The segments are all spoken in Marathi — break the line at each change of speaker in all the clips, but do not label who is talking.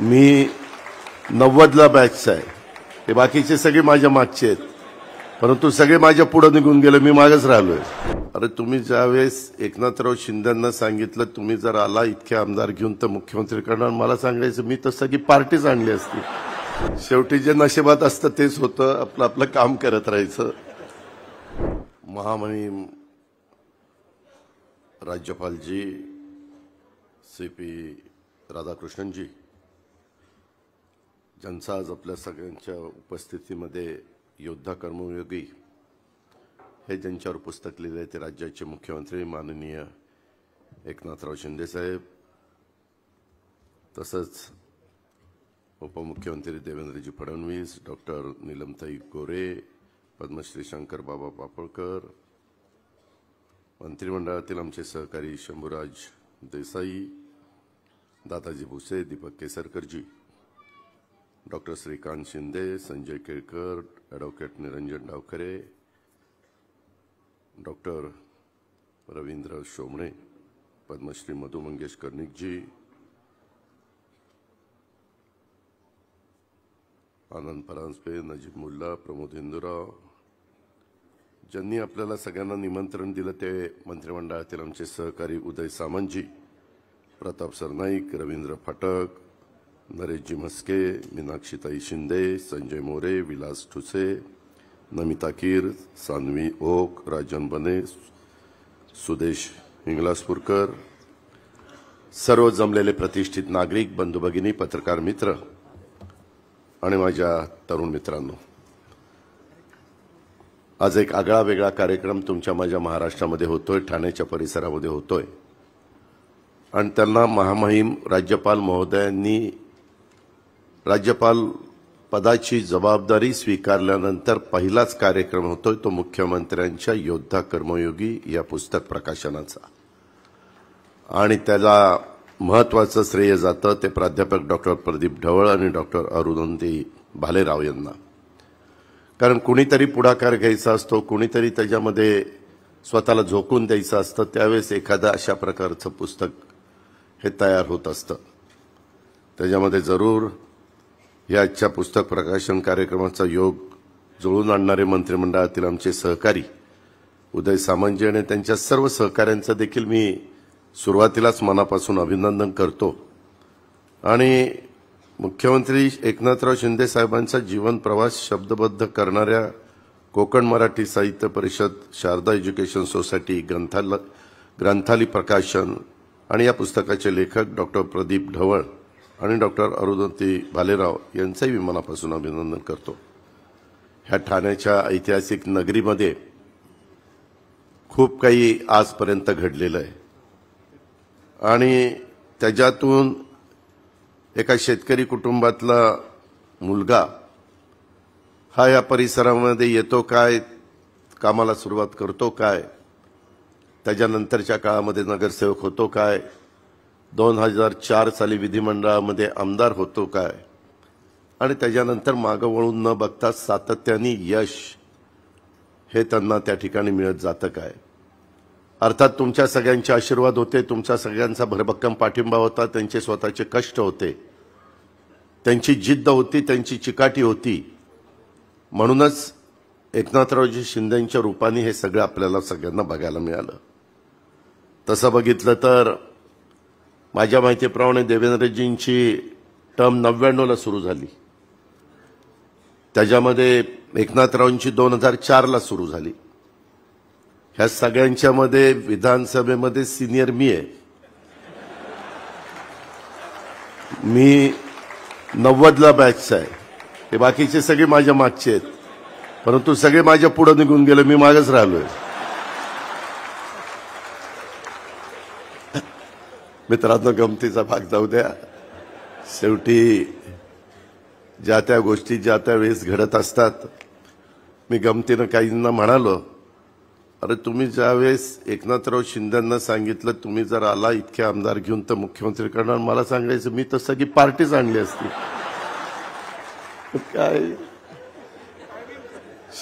मी नव्वदला बॅचचा आहे हे बाकीचे सगळे माझ्या मागचे आहेत परंतु सगळे माझ्या पुढे निघून गेले मी मागच राहिलोय अरे तुम्ही ज्यावेळेस एकनाथराव शिंदेना सांगितलं तुम्ही जर आला इतके आमदार घेऊन तर मुख्यमंत्री करणार मला सांगायचं मी तर सगळी पार्टीच आणली असती शेवटी जे नशेबात असतं तेच होतं आपलं आपलं काम करत राहायचं महामणी राज्यपालजी सी पी राधाकृष्णनजी ज्यांचा आज आपल्या सगळ्यांच्या उपस्थितीमध्ये योद्धा कर्मयोगी हे ज्यांच्यावर पुस्तक लिहिले आहे ते राज्याचे मुख्यमंत्री माननीय एकनाथराव शिंदेसाहेब तसंच उपमुख्यमंत्री देवेंद्रजी फडणवीस डॉक्टर निलमताई गोरे पद्मश्री शंकर बाबा पापळकर मंत्रिमंडळातील आमचे सहकारी Shambhuraj Desai Dadaji Bhuse Deepak Kesarkarji doctor Shrikant Shinde Sanjay Kelkar advocate Niranjan Davkhare doctor Ravindra Shomane Padmashri Madhu Mangesh Karnikji Anand Paranjape Najeeb Mulla Pramod Hindurao ज्यांनी आपल्याला सगळ्यांना निमंत्रण दिलं ते मंत्रिमंडळातील आमचे सहकारी उदय सामंतजी प्रताप सरनाईक रवींद्र फाटक नरेशजी म्हस्के मीनाक्षीताई शिंदे संजय मोरे विलास ठुसे नमिता कीर सानवी ओक राजन बने सुदेश इंगलासपूरकर सर्व जमलेले प्रतिष्ठित नागरिक बंधू भगिनी पत्रकार मित्र आणि माझ्या तरुण मित्रांनो आज एक आगळा वेगळा कार्यक्रम तुमच्या माझ्या महाराष्ट्रामध्ये होतोय ठाण्याच्या परिसरामध्ये होतोय आणि त्यांना महामहिम राज्यपाल महोदयांनी राज्यपाल पदाची जबाबदारी स्वीकारल्यानंतर पहिलाच कार्यक्रम होतोय तो मुख्यमंत्र्यांच्या योद्धा कर्मयोगी या पुस्तक प्रकाशनाचा आणि त्याला महत्वाचं श्रेय जातं ते प्राध्यापक डॉक्टर प्रदीप ढवळ आणि डॉक्टर अरुणंदी भालेराव यांना कारण कुणीतरी पुढाकार घ्यायचा असतो कुणीतरी त्याच्यामध्ये स्वतःला झोकून द्यायचं असतं त्यावेळेस एखादं अशा प्रकारचं पुस्तक हे तयार होत असतं त्याच्यामध्ये जरूर या आजच्या पुस्तक प्रकाशन कार्यक्रमाचा योग जुळून आणणारे मंत्रिमंडळातील आमचे सहकारी उदय सामंजी आणि त्यांच्या सर्व सहकाऱ्यांचं देखील मी सुरुवातीलाच मनापासून अभिनंदन करतो आणि मुख्यमंत्री एकनाथराव शिंदे साहेबांचा जीवन प्रवास शब्दबद्ध करणाऱ्या कोकण मराठी साहित्य परिषद शारदा एज्युकेशन सोसायटी ग्रंथालय ग्रंथाली प्रकाशन आणि या पुस्तकाचे लेखक डॉक्टर प्रदीप ढवळ आणि डॉक्टर अरुदंती भालेराव यांचंही विमानापासून अभिनंदन करतो ह्या ठाण्याच्या ऐतिहासिक नगरीमध्ये खूप काही आजपर्यंत घडलेलं आहे आणि त्याच्यातून एका शेतकरी कुटुंबातला मुलगा हा या परिसरामध्ये येतो काय कामाला सुरुवात करतो काय त्याच्यानंतरच्या काळामध्ये नगरसेवक होतो काय दोन हजार चार साली विधिमंडळामध्ये आमदार होतो काय आणि त्याच्यानंतर मागं वळून न बघता सातत्याने यश हे त्यांना त्या ठिकाणी मिळत जातं काय अर्थात तुमच्या सगळ्यांचे आशीर्वाद होते तुमच्या सगळ्यांचा भरभक्कम पाठिंबा होता त्यांचे स्वतःचे कष्ट होते त्यांची जिद्द होती त्यांची चिकाटी होती म्हणूनच एकनाथरावजी शिंदेंच्या रूपाने हे सगळं आपल्याला सगळ्यांना बघायला मिळालं तसं बघितलं तर माझ्या माहितीप्रमाणे देवेंद्रजींची टर्म नव्याण्णवला सुरू झाली त्याच्यामध्ये एकनाथरावांची दोन हजार चारला सुरू झाली ह्या सगळ्यांच्यामध्ये विधानसभेमध्ये सिनियर मी आहे मी नव्वदला बॅचचा आहे हे बाकीचे सगळे माझ्या मागचे आहेत परंतु सगळे माझ्या पुढं निघून गेले मी मागच राहिलोय मित्रांनो गमतीचा भाग जाऊ द्या शेवटी ज्या त्या गोष्टी ज्या त्या वेळेस घडत असतात मी गमतीनं काहींना म्हणालो अरे तुम्ही ज्यावेळेस एकनाथराव शिंदेंना सांगितलं तुम्ही जर आला इतके आमदार घेऊन तर मुख्यमंत्री करणार मला सांगायचं मी तर सगळी पार्टीच आणली असती काय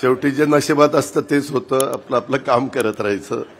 शेवटी जे नशिबात असतं तेच होतं आपलं आपलं काम करत राहायचं